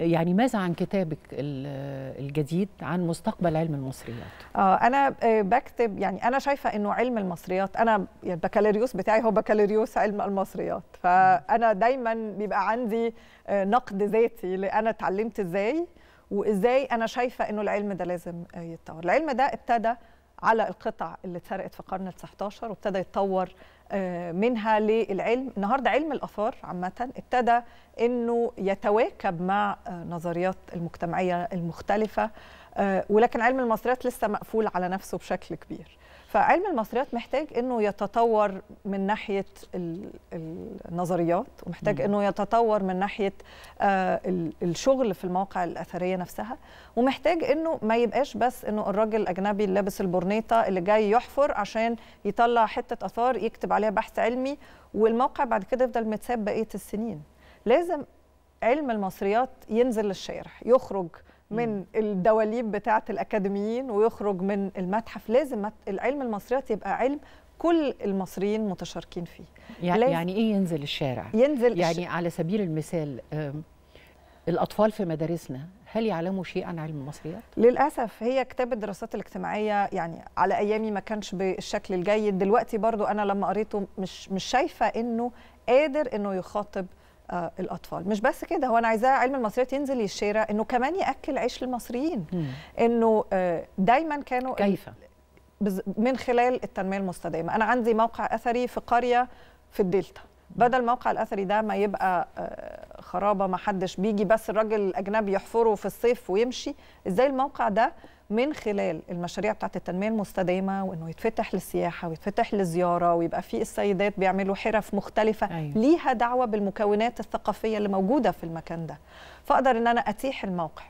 يعني ماذا عن كتابك الجديد عن مستقبل علم المصريات؟ آه أنا آه، بكتب يعني أنا شايفة إنه علم المصريات أنا البكالوريوس يعني بتاعي هو بكالوريوس علم المصريات فأنا دايما بيبقى عندي آه، نقد ذاتي لأنا اتعلمت إزاي وإزاي أنا شايفة إنه العلم ده لازم آه، يتطور العلم ده ابتدى على القطع اللي اتسرقت في القرن ال 19 وابتدى يتطور آه، منها للعلم النهارده علم الاثار عامه ابتدى انه يتواكب مع آه، نظريات المجتمعيه المختلفه آه، ولكن علم المصريات لسه مقفول على نفسه بشكل كبير فعلم المصريات محتاج انه يتطور من ناحيه النظريات ومحتاج انه يتطور من ناحيه الشغل في المواقع الاثريه نفسها ومحتاج انه ما يبقاش بس انه الراجل الاجنبي اللي لابس البرنيطه اللي جاي يحفر عشان يطلع حته اثار يكتب عليها عليها بحث علمي والموقع بعد كده يفضل متساب بقيه السنين لازم علم المصريات ينزل للشارع يخرج من الدواليب بتاعه الاكاديميين ويخرج من المتحف لازم العلم المصريات يبقى علم كل المصريين متشاركين فيه يعني, يعني ايه ينزل الشارع ينزل يعني الش... على سبيل المثال الاطفال في مدارسنا هل يعلموا شيئا عن علم المصريات؟ للأسف هي كتاب الدراسات الاجتماعية يعني على أيامي ما كانش بالشكل الجيد دلوقتي برضو أنا لما قريته مش, مش شايفة أنه قادر أنه يخاطب آه الاطفال مش بس كده هو انا عايزاه علم المصريات ينزل للشارع انه كمان ياكل عيش للمصريين انه آه دايما كانوا كيف من خلال التنميه المستدامه انا عندي موقع اثري في قريه في الدلتا بدل الموقع الاثري ده ما يبقى آه، خرابه ما حدش بيجي بس الراجل الاجنبي يحفره في الصيف ويمشي ازاي الموقع ده من خلال المشاريع بتاعه التنميه المستدامه وانه يتفتح للسياحه ويتفتح للزياره ويبقى فيه السيدات بيعملوا حرف مختلفه أيوة. ليها دعوه بالمكونات الثقافيه اللي موجوده في المكان ده فاقدر ان انا اتيح الموقع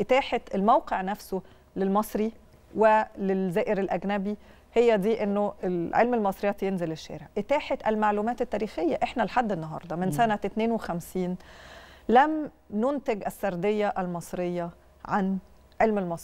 اتاحه الموقع نفسه للمصري وللزائر الاجنبي هي دي انه علم المصريات ينزل الشارع اتاحه المعلومات التاريخيه احنا لحد النهارده من سنه 52 لم ننتج السرديه المصريه عن علم المصري